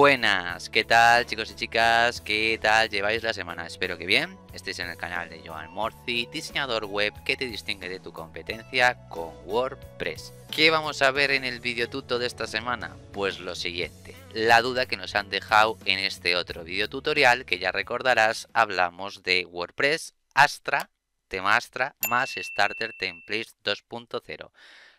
Buenas, ¿qué tal chicos y chicas? ¿Qué tal lleváis la semana? Espero que bien. Estéis en el canal de Joan Morci, diseñador web que te distingue de tu competencia con WordPress. ¿Qué vamos a ver en el videotuto de esta semana? Pues lo siguiente, la duda que nos han dejado en este otro videotutorial que ya recordarás, hablamos de WordPress, Astra, tema Astra más Starter Templates 2.0.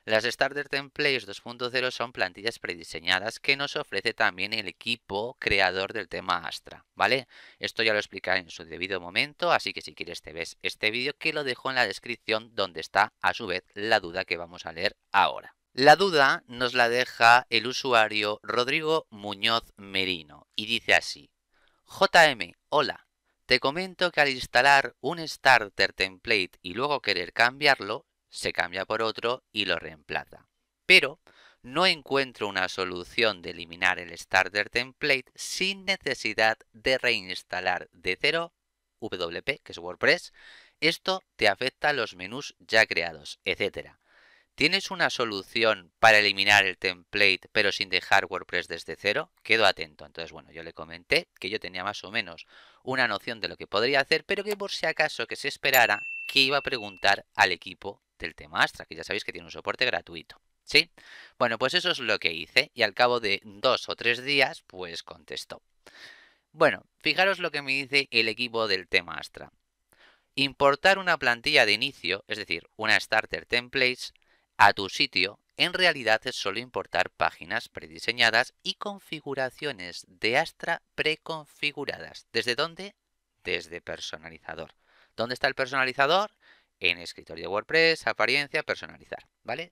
Las Starter Templates 2.0 son plantillas prediseñadas que nos ofrece también el equipo creador del tema Astra, ¿vale? Esto ya lo explicaré en su debido momento, así que si quieres te ves este vídeo que lo dejo en la descripción donde está a su vez la duda que vamos a leer ahora. La duda nos la deja el usuario Rodrigo Muñoz Merino y dice así, JM, hola, te comento que al instalar un starter template y luego querer cambiarlo, se cambia por otro y lo reemplaza. Pero no encuentro una solución de eliminar el starter template sin necesidad de reinstalar de cero WP, que es WordPress. Esto te afecta a los menús ya creados, etc. ¿Tienes una solución para eliminar el template pero sin dejar WordPress desde cero? Quedo atento. Entonces, bueno, yo le comenté que yo tenía más o menos una noción de lo que podría hacer, pero que por si acaso que se esperara que iba a preguntar al equipo del tema Astra, que ya sabéis que tiene un soporte gratuito. ¿Sí? Bueno, pues eso es lo que hice y al cabo de dos o tres días, pues contestó. Bueno, fijaros lo que me dice el equipo del tema Astra. Importar una plantilla de inicio, es decir, una starter templates, a tu sitio, en realidad es solo importar páginas prediseñadas y configuraciones de Astra preconfiguradas. ¿Desde dónde? Desde personalizador. ¿Dónde está el personalizador? en escritorio de WordPress, apariencia, personalizar, ¿vale?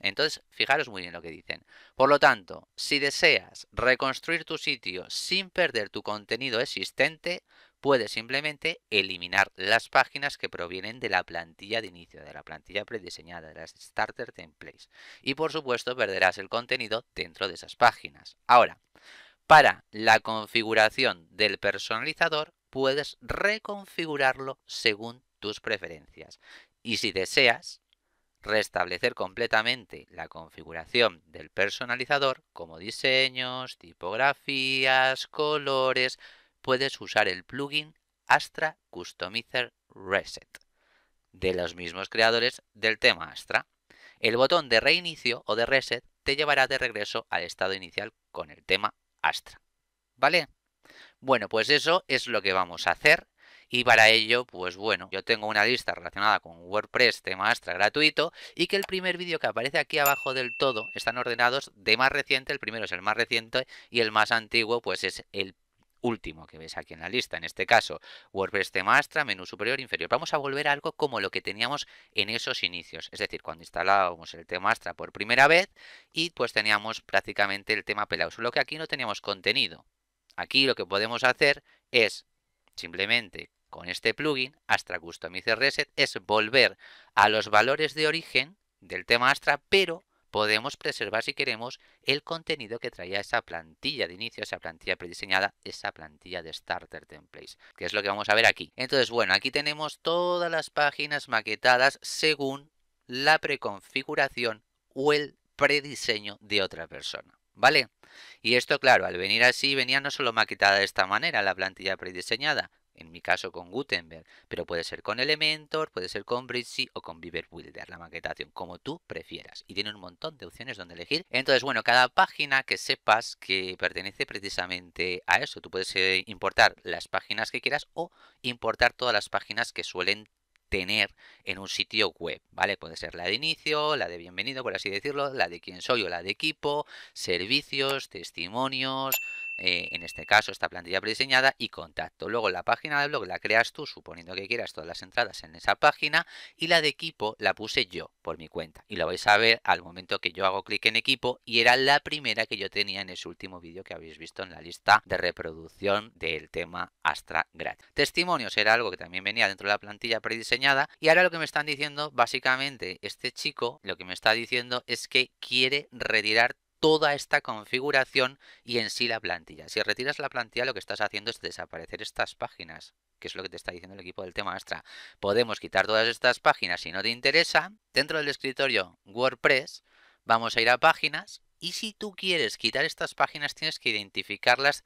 Entonces, fijaros muy bien lo que dicen. Por lo tanto, si deseas reconstruir tu sitio sin perder tu contenido existente, puedes simplemente eliminar las páginas que provienen de la plantilla de inicio, de la plantilla prediseñada, de las starter templates. Y por supuesto, perderás el contenido dentro de esas páginas. Ahora, para la configuración del personalizador, puedes reconfigurarlo según preferencias. Y si deseas, restablecer completamente la configuración del personalizador como diseños, tipografías, colores, puedes usar el plugin Astra Customizer Reset, de los mismos creadores del tema Astra. El botón de reinicio o de reset te llevará de regreso al estado inicial con el tema Astra. ¿Vale? Bueno, pues eso es lo que vamos a hacer y para ello, pues bueno, yo tengo una lista relacionada con WordPress tema extra gratuito y que el primer vídeo que aparece aquí abajo del todo están ordenados de más reciente, el primero es el más reciente y el más antiguo pues es el último que ves aquí en la lista, en este caso WordPress tema Astra, menú superior, inferior. Vamos a volver a algo como lo que teníamos en esos inicios, es decir, cuando instalábamos el tema Astra por primera vez y pues teníamos prácticamente el tema pelado, solo que aquí no teníamos contenido. Aquí lo que podemos hacer es Simplemente con este plugin, Astra Customize Reset es volver a los valores de origen del tema Astra, pero podemos preservar si queremos el contenido que traía esa plantilla de inicio, esa plantilla prediseñada, esa plantilla de Starter Templates, que es lo que vamos a ver aquí. Entonces, bueno, aquí tenemos todas las páginas maquetadas según la preconfiguración o el prediseño de otra persona. ¿vale? Y esto, claro, al venir así, venía no solo maquetada de esta manera la plantilla prediseñada, en mi caso con Gutenberg, pero puede ser con Elementor, puede ser con Bridgey o con Beaver Builder, la maquetación, como tú prefieras. Y tiene un montón de opciones donde elegir. Entonces, bueno, cada página que sepas que pertenece precisamente a eso, tú puedes eh, importar las páginas que quieras o importar todas las páginas que suelen tener en un sitio web, ¿vale? Puede ser la de inicio, la de bienvenido, por así decirlo, la de quién soy o la de equipo, servicios, testimonios, eh, en este caso esta plantilla prediseñada y contacto. Luego la página de blog la creas tú, suponiendo que quieras todas las entradas en esa página, y la de equipo la puse yo por mi cuenta. Y lo vais a ver al momento que yo hago clic en equipo y era la primera que yo tenía en ese último vídeo que habéis visto en la lista de reproducción del tema Astra Testimonios era algo que también venía dentro de la plantilla prediseñada y ahora lo que me están diciendo básicamente este chico lo que me está diciendo es que quiere retirar toda esta configuración y en sí la plantilla. Si retiras la plantilla lo que estás haciendo es desaparecer estas páginas, que es lo que te está diciendo el equipo del tema Astra. Podemos quitar todas estas páginas si no te interesa. Dentro del escritorio WordPress vamos a ir a páginas y si tú quieres quitar estas páginas tienes que identificarlas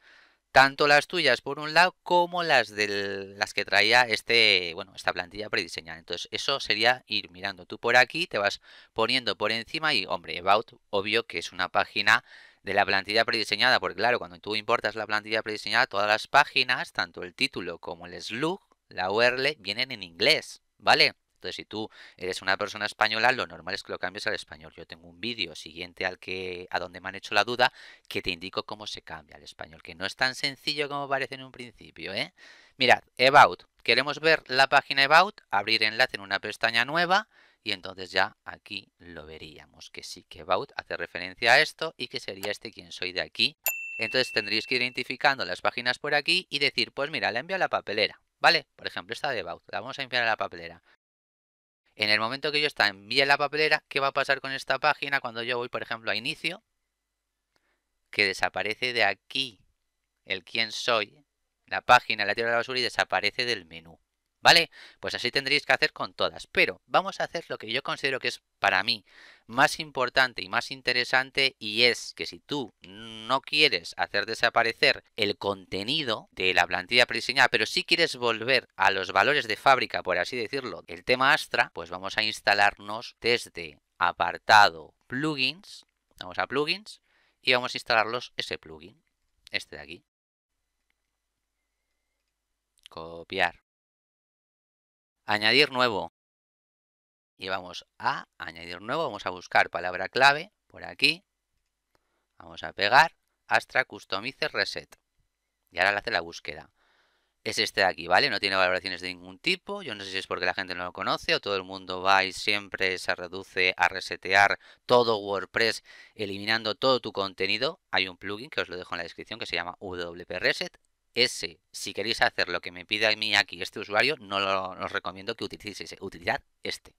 tanto las tuyas por un lado como las de las que traía este bueno esta plantilla prediseñada entonces eso sería ir mirando tú por aquí te vas poniendo por encima y hombre about obvio que es una página de la plantilla prediseñada porque claro cuando tú importas la plantilla prediseñada todas las páginas tanto el título como el slug la url vienen en inglés vale entonces, si tú eres una persona española, lo normal es que lo cambies al español. Yo tengo un vídeo siguiente al que a donde me han hecho la duda que te indico cómo se cambia al español, que no es tan sencillo como parece en un principio, ¿eh? Mirad, About. Queremos ver la página About, abrir enlace en una pestaña nueva y entonces ya aquí lo veríamos, que sí que About hace referencia a esto y que sería este quien soy de aquí. Entonces tendríais que ir identificando las páginas por aquí y decir, pues mira, la envío a la papelera, ¿vale? Por ejemplo, esta de About, la vamos a enviar a la papelera. En el momento que yo está en la papelera, ¿qué va a pasar con esta página cuando yo voy, por ejemplo, a inicio? Que desaparece de aquí el quién soy, la página, la tiro de la basura y desaparece del menú. ¿Vale? Pues así tendréis que hacer con todas. Pero vamos a hacer lo que yo considero que es para mí más importante y más interesante y es que si tú no quieres hacer desaparecer el contenido de la plantilla prediseñada, pero si sí quieres volver a los valores de fábrica, por así decirlo, el tema Astra, pues vamos a instalarnos desde apartado plugins, vamos a plugins y vamos a instalarlos ese plugin, este de aquí. Copiar. Añadir nuevo. Y vamos a añadir nuevo. Vamos a buscar palabra clave por aquí. Vamos a pegar. Astra Customizer Reset. Y ahora le hace la búsqueda. Es este de aquí, ¿vale? No tiene valoraciones de ningún tipo. Yo no sé si es porque la gente no lo conoce o todo el mundo va y siempre se reduce a resetear todo WordPress eliminando todo tu contenido. Hay un plugin que os lo dejo en la descripción que se llama WP Reset ese, si queréis hacer lo que me pide a mí aquí este usuario, no lo, os recomiendo que utilicéis ese. Utilidad este.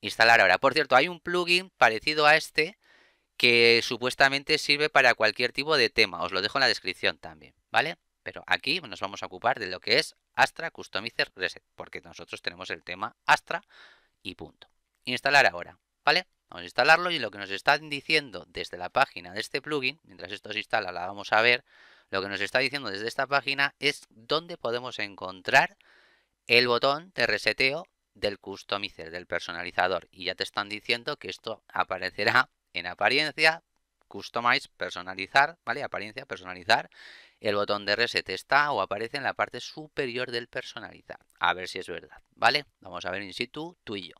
Instalar ahora. Por cierto, hay un plugin parecido a este que supuestamente sirve para cualquier tipo de tema. Os lo dejo en la descripción también, ¿vale? Pero aquí nos vamos a ocupar de lo que es Astra Customizer Reset, porque nosotros tenemos el tema Astra y punto. Instalar ahora, ¿vale? Vamos a instalarlo y lo que nos están diciendo desde la página de este plugin, mientras esto se instala, la vamos a ver, lo que nos está diciendo desde esta página es dónde podemos encontrar el botón de reseteo del customizer, del personalizador. Y ya te están diciendo que esto aparecerá en apariencia, customize, personalizar, ¿vale? Apariencia, personalizar. El botón de reset está o aparece en la parte superior del personalizar. A ver si es verdad, ¿vale? Vamos a ver in situ, tú y yo.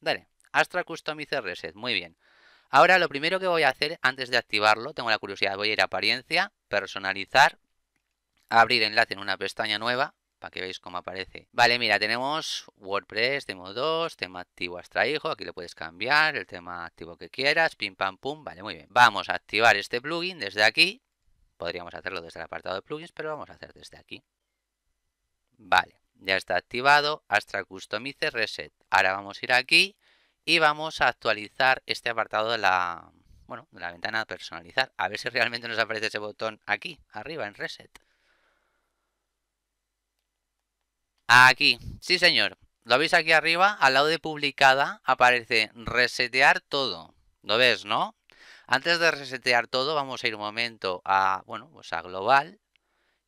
Dale. Astra Customizer Reset, muy bien. Ahora lo primero que voy a hacer antes de activarlo, tengo la curiosidad, voy a ir a apariencia, personalizar, abrir enlace en una pestaña nueva, para que veáis cómo aparece. Vale, mira, tenemos WordPress, demo 2, tema activo hijo, aquí lo puedes cambiar, el tema activo que quieras, pim pam pum, vale, muy bien. Vamos a activar este plugin desde aquí, podríamos hacerlo desde el apartado de plugins, pero vamos a hacer desde aquí. Vale, ya está activado, Astra Customize Reset. Ahora vamos a ir aquí y vamos a actualizar este apartado de la, bueno, de la ventana personalizar. A ver si realmente nos aparece ese botón aquí, arriba, en reset. Aquí, sí señor. Lo veis aquí arriba, al lado de publicada, aparece resetear todo. ¿Lo ves, no? Antes de resetear todo, vamos a ir un momento a, bueno, pues a global.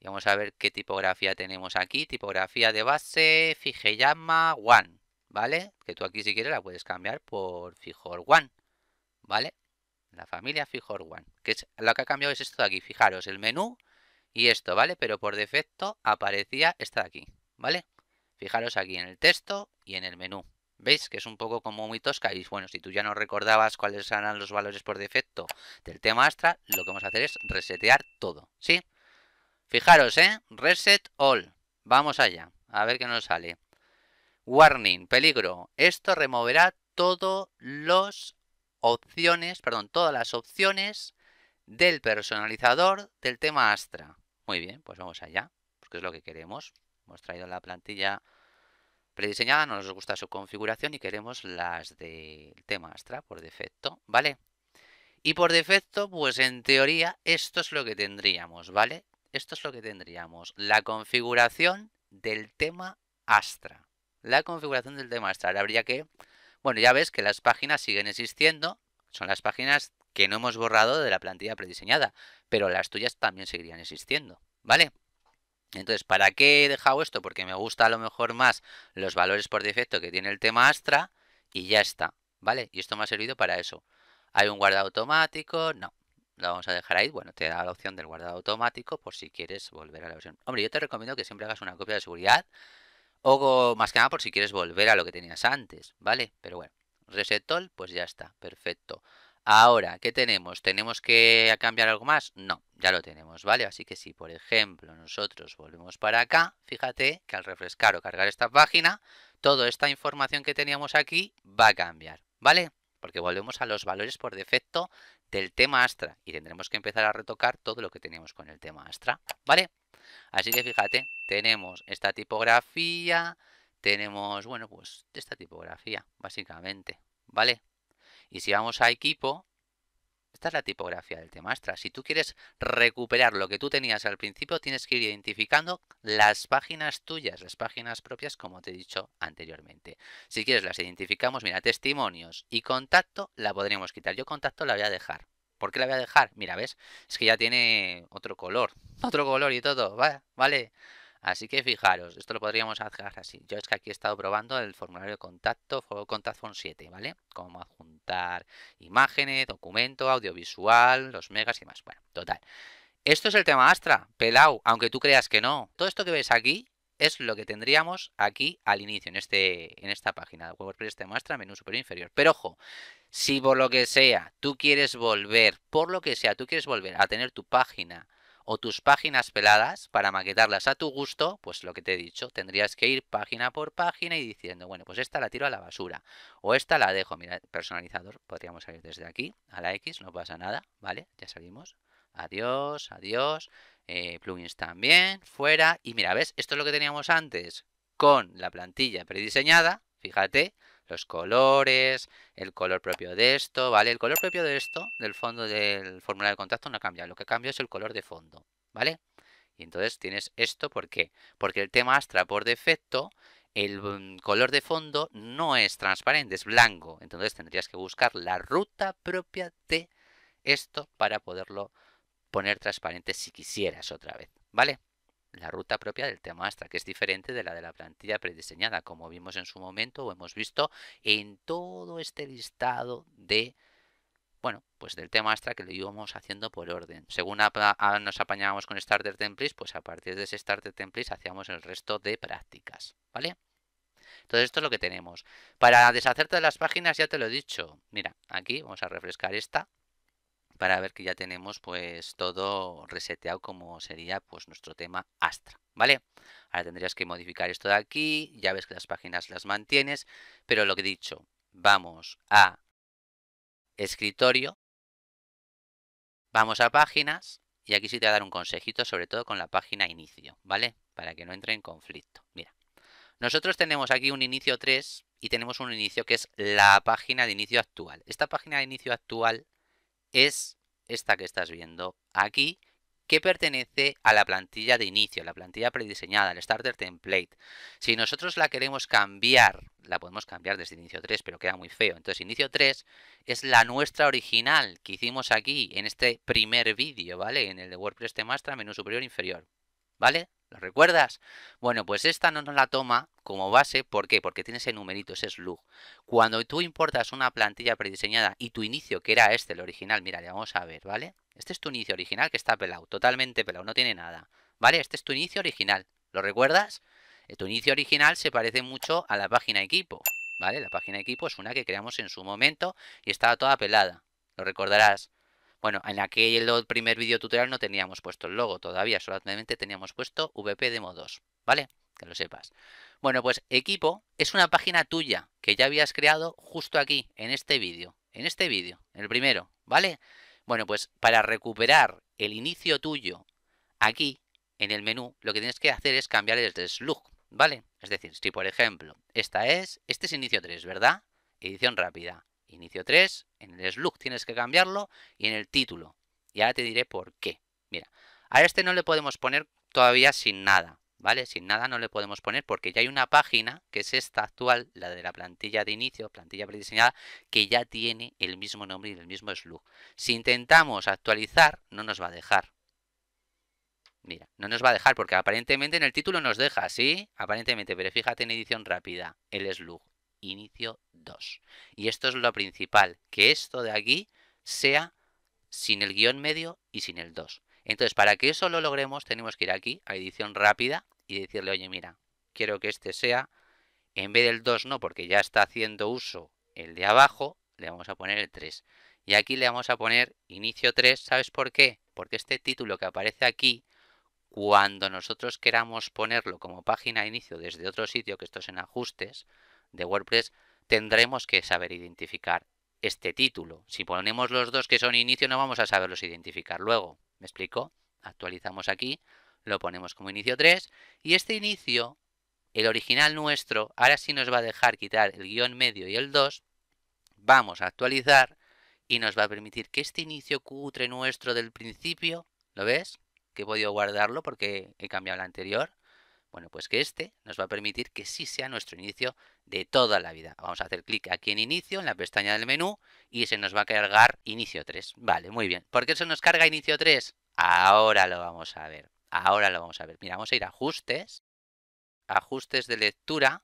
Y vamos a ver qué tipografía tenemos aquí. Tipografía de base, Fijeyama one. ¿vale? Que tú aquí si quieres la puedes cambiar por Fijor One, ¿vale? La familia Fijor One, que es, lo que ha cambiado es esto de aquí, fijaros, el menú y esto, ¿vale? Pero por defecto aparecía esta de aquí, ¿vale? Fijaros aquí en el texto y en el menú. ¿Veis? Que es un poco como muy tosca y bueno, si tú ya no recordabas cuáles eran los valores por defecto del tema Astra, lo que vamos a hacer es resetear todo, ¿sí? Fijaros, ¿eh? Reset all. Vamos allá, a ver qué nos sale. Warning, peligro. Esto removerá todos los opciones, perdón, todas las opciones del personalizador del tema Astra. Muy bien, pues vamos allá, porque pues es lo que queremos. Hemos traído la plantilla prediseñada, no nos gusta su configuración y queremos las del tema Astra por defecto, ¿vale? Y por defecto, pues en teoría esto es lo que tendríamos, ¿vale? Esto es lo que tendríamos, la configuración del tema Astra la configuración del tema Astra Habría que... Bueno, ya ves que las páginas siguen existiendo, son las páginas que no hemos borrado de la plantilla prediseñada, pero las tuyas también seguirían existiendo, ¿vale? Entonces, ¿para qué he dejado esto? Porque me gusta a lo mejor más los valores por defecto que tiene el tema Astra y ya está, ¿vale? Y esto me ha servido para eso. ¿Hay un guardado automático? No, lo vamos a dejar ahí. Bueno, te da la opción del guardado automático por si quieres volver a la versión. Hombre, yo te recomiendo que siempre hagas una copia de seguridad o más que nada por si quieres volver a lo que tenías antes, ¿vale? Pero bueno, reset all, pues ya está, perfecto. Ahora, ¿qué tenemos? ¿Tenemos que cambiar algo más? No, ya lo tenemos, ¿vale? Así que si, por ejemplo, nosotros volvemos para acá, fíjate que al refrescar o cargar esta página, toda esta información que teníamos aquí va a cambiar, ¿vale? Porque volvemos a los valores por defecto del tema Astra y tendremos que empezar a retocar todo lo que teníamos con el tema Astra, ¿vale? Así que fíjate, tenemos esta tipografía, tenemos, bueno, pues esta tipografía, básicamente, ¿vale? Y si vamos a equipo, esta es la tipografía del Temastra. Si tú quieres recuperar lo que tú tenías al principio, tienes que ir identificando las páginas tuyas, las páginas propias, como te he dicho anteriormente. Si quieres las identificamos, mira, testimonios y contacto la podríamos quitar. Yo contacto la voy a dejar. ¿Por qué la voy a dejar? Mira, ¿ves? Es que ya tiene otro color otro color y todo, ¿vale? Así que fijaros, esto lo podríamos hacer así. Yo es que aquí he estado probando el formulario de contacto, Contact Form 7, ¿vale? Cómo adjuntar imágenes, documento, audiovisual, los megas y más Bueno, total. Esto es el tema Astra, pelao, aunque tú creas que no. Todo esto que ves aquí es lo que tendríamos aquí al inicio, en, este, en esta página. WordPress tema Astra, menú superior e inferior. Pero ojo, si por lo que sea tú quieres volver, por lo que sea tú quieres volver a tener tu página o tus páginas peladas para maquetarlas a tu gusto, pues lo que te he dicho, tendrías que ir página por página y diciendo, bueno, pues esta la tiro a la basura o esta la dejo, mira, personalizador, podríamos salir desde aquí a la X, no pasa nada, ¿vale? Ya salimos. Adiós, adiós. Eh, plugins también, fuera. Y mira, ¿ves? Esto es lo que teníamos antes con la plantilla prediseñada, fíjate, los colores, el color propio de esto, ¿vale? El color propio de esto, del fondo del formulario de contacto, no cambia. Lo que cambia es el color de fondo, ¿vale? Y entonces tienes esto, ¿por qué? Porque el tema Astra, por defecto, el mm, color de fondo no es transparente, es blanco. Entonces tendrías que buscar la ruta propia de esto para poderlo poner transparente si quisieras otra vez, ¿vale? la ruta propia del tema Astra, que es diferente de la de la plantilla prediseñada, como vimos en su momento o hemos visto en todo este listado de bueno, pues del tema Astra que lo íbamos haciendo por orden. Según nos apañábamos con Starter Templates, pues a partir de ese Starter Templates hacíamos el resto de prácticas, ¿vale? Entonces esto es lo que tenemos. Para deshacerte de las páginas ya te lo he dicho. Mira, aquí vamos a refrescar esta para ver que ya tenemos pues todo reseteado como sería pues nuestro tema Astra, ¿vale? Ahora tendrías que modificar esto de aquí, ya ves que las páginas las mantienes, pero lo que he dicho, vamos a escritorio, vamos a páginas y aquí sí te voy a dar un consejito sobre todo con la página inicio, ¿vale? Para que no entre en conflicto. Mira, nosotros tenemos aquí un inicio 3 y tenemos un inicio que es la página de inicio actual. Esta página de inicio actual es esta que estás viendo aquí, que pertenece a la plantilla de inicio, la plantilla prediseñada, el Starter Template. Si nosotros la queremos cambiar, la podemos cambiar desde inicio 3, pero queda muy feo. Entonces, inicio 3 es la nuestra original que hicimos aquí, en este primer vídeo, ¿vale? En el de WordPress Temastra, menú superior inferior. ¿Vale? ¿Lo recuerdas? Bueno, pues esta no nos la toma como base. ¿Por qué? Porque tiene ese numerito, ese slug. Cuando tú importas una plantilla prediseñada y tu inicio, que era este, el original, mira, le vamos a ver, ¿vale? Este es tu inicio original que está pelado, totalmente pelado, no tiene nada. ¿Vale? Este es tu inicio original. ¿Lo recuerdas? Eh, tu inicio original se parece mucho a la página equipo. ¿Vale? La página equipo es una que creamos en su momento y estaba toda pelada. Lo recordarás. Bueno, en aquel primer video tutorial no teníamos puesto el logo todavía, solamente teníamos puesto VP Demo 2, ¿vale? Que lo sepas. Bueno, pues equipo es una página tuya que ya habías creado justo aquí, en este vídeo, en este vídeo, el primero, ¿vale? Bueno, pues para recuperar el inicio tuyo aquí, en el menú, lo que tienes que hacer es cambiar el slug, ¿vale? Es decir, si por ejemplo, esta es, este es inicio 3, ¿verdad? Edición rápida inicio 3, en el slug tienes que cambiarlo y en el título. Y ahora te diré por qué. Mira, a este no le podemos poner todavía sin nada, ¿vale? Sin nada no le podemos poner porque ya hay una página, que es esta actual, la de la plantilla de inicio, plantilla prediseñada, que ya tiene el mismo nombre y el mismo slug. Si intentamos actualizar, no nos va a dejar. Mira, no nos va a dejar porque aparentemente en el título nos deja, ¿sí? Aparentemente, pero fíjate en edición rápida, el slug inicio 2. Y esto es lo principal, que esto de aquí sea sin el guión medio y sin el 2. Entonces, para que eso lo logremos, tenemos que ir aquí a edición rápida y decirle, oye, mira, quiero que este sea, en vez del 2 no, porque ya está haciendo uso el de abajo, le vamos a poner el 3. Y aquí le vamos a poner inicio 3, ¿sabes por qué? Porque este título que aparece aquí, cuando nosotros queramos ponerlo como página de inicio desde otro sitio, que esto es en ajustes, de WordPress, tendremos que saber identificar este título. Si ponemos los dos que son inicio, no vamos a saberlos identificar luego. ¿Me explico? Actualizamos aquí, lo ponemos como inicio 3 y este inicio, el original nuestro, ahora sí nos va a dejar quitar el guión medio y el 2. Vamos a actualizar y nos va a permitir que este inicio cutre nuestro del principio, ¿lo ves? Que he podido guardarlo porque he cambiado el anterior. Bueno, pues que este nos va a permitir que sí sea nuestro inicio de toda la vida. Vamos a hacer clic aquí en inicio, en la pestaña del menú, y se nos va a cargar inicio 3. Vale, muy bien. ¿Por qué se nos carga inicio 3? Ahora lo vamos a ver. Ahora lo vamos a ver. Mira, vamos a ir a ajustes, ajustes de lectura,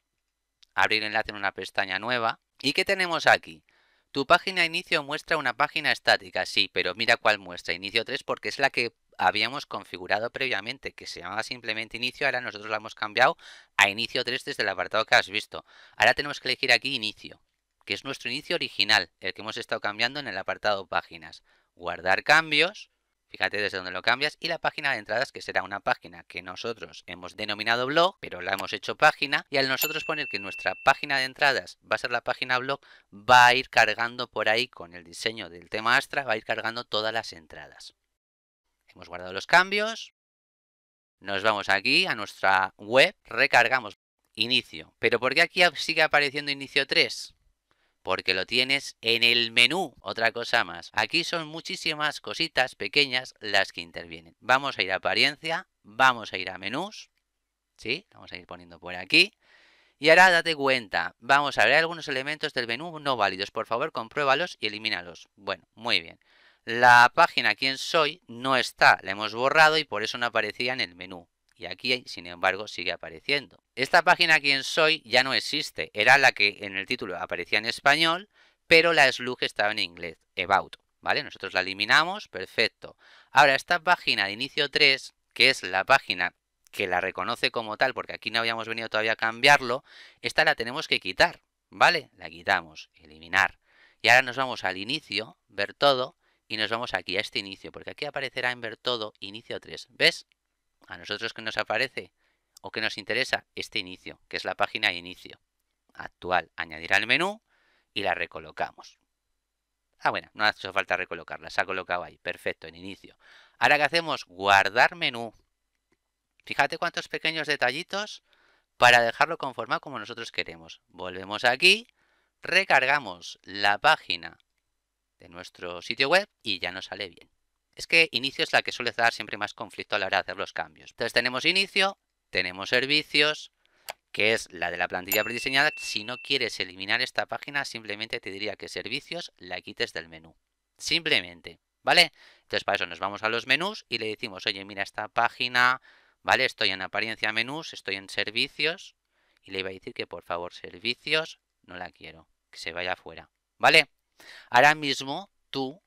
abrir enlace en una pestaña nueva. ¿Y qué tenemos aquí? Tu página inicio muestra una página estática, sí, pero mira cuál muestra, inicio 3, porque es la que habíamos configurado previamente, que se llamaba simplemente inicio, ahora nosotros lo hemos cambiado a inicio 3 desde el apartado que has visto. Ahora tenemos que elegir aquí inicio, que es nuestro inicio original, el que hemos estado cambiando en el apartado páginas. Guardar cambios, fíjate desde donde lo cambias, y la página de entradas, que será una página que nosotros hemos denominado blog, pero la hemos hecho página, y al nosotros poner que nuestra página de entradas va a ser la página blog, va a ir cargando por ahí con el diseño del tema Astra, va a ir cargando todas las entradas. Hemos guardado los cambios. Nos vamos aquí a nuestra web, recargamos inicio. ¿Pero por qué aquí sigue apareciendo inicio 3? Porque lo tienes en el menú, otra cosa más. Aquí son muchísimas cositas pequeñas las que intervienen. Vamos a ir a apariencia, vamos a ir a menús, ¿sí? Vamos a ir poniendo por aquí. Y ahora date cuenta, vamos a ver algunos elementos del menú no válidos. Por favor, compruébalos y elimínalos. Bueno, muy bien. La página quién soy no está, la hemos borrado y por eso no aparecía en el menú. Y aquí, sin embargo, sigue apareciendo. Esta página quién soy ya no existe, era la que en el título aparecía en español, pero la slug estaba en inglés, about. ¿Vale? Nosotros la eliminamos, perfecto. Ahora, esta página de inicio 3, que es la página que la reconoce como tal, porque aquí no habíamos venido todavía a cambiarlo, esta la tenemos que quitar, ¿vale? La quitamos, eliminar. Y ahora nos vamos al inicio, ver todo, y nos vamos aquí a este inicio, porque aquí aparecerá en ver todo inicio 3. ¿Ves? A nosotros que nos aparece o que nos interesa este inicio, que es la página de inicio actual. Añadir al menú y la recolocamos. Ah, bueno, no hace falta recolocarla, se ha colocado ahí, perfecto, en inicio. Ahora que hacemos guardar menú. Fíjate cuántos pequeños detallitos para dejarlo conformado como nosotros queremos. Volvemos aquí, recargamos la página de nuestro sitio web y ya no sale bien. Es que inicio es la que suele dar siempre más conflicto a la hora de hacer los cambios. Entonces tenemos inicio, tenemos servicios, que es la de la plantilla prediseñada. Si no quieres eliminar esta página, simplemente te diría que servicios la quites del menú. Simplemente, ¿vale? Entonces para eso nos vamos a los menús y le decimos, oye, mira esta página, ¿vale? Estoy en apariencia menús, estoy en servicios. Y le iba a decir que por favor servicios no la quiero, que se vaya afuera, ¿vale? Ahora mismo tú,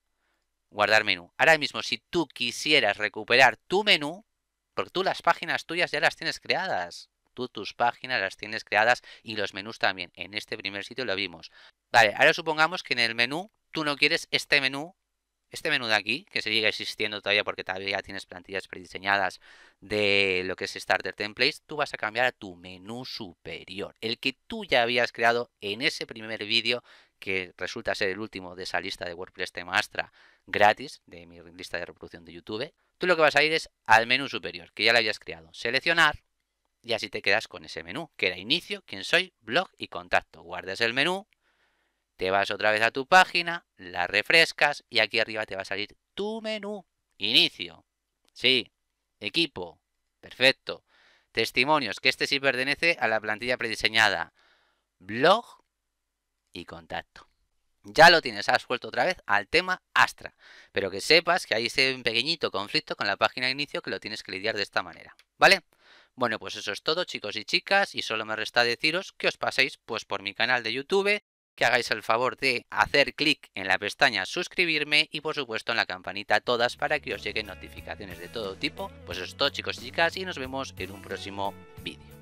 guardar menú, ahora mismo si tú quisieras recuperar tu menú, porque tú las páginas tuyas ya las tienes creadas. Tú tus páginas las tienes creadas y los menús también. En este primer sitio lo vimos. Vale, ahora supongamos que en el menú tú no quieres este menú, este menú de aquí, que se sigue existiendo todavía porque todavía tienes plantillas prediseñadas de lo que es Starter Templates. Tú vas a cambiar a tu menú superior, el que tú ya habías creado en ese primer vídeo que resulta ser el último de esa lista de WordPress Astra gratis de mi lista de reproducción de YouTube, tú lo que vas a ir es al menú superior, que ya lo habías creado, seleccionar y así te quedas con ese menú, que era inicio, quién soy, blog y contacto. Guardas el menú, te vas otra vez a tu página, la refrescas y aquí arriba te va a salir tu menú, inicio. Sí, equipo, perfecto. Testimonios, que este sí pertenece a la plantilla prediseñada. Blog y contacto. Ya lo tienes, has vuelto otra vez al tema Astra, pero que sepas que hay ese pequeñito conflicto con la página de inicio que lo tienes que lidiar de esta manera, ¿vale? Bueno, pues eso es todo chicos y chicas y solo me resta deciros que os paséis pues por mi canal de YouTube, que hagáis el favor de hacer clic en la pestaña suscribirme y por supuesto en la campanita todas para que os lleguen notificaciones de todo tipo. Pues eso es todo chicos y chicas y nos vemos en un próximo vídeo.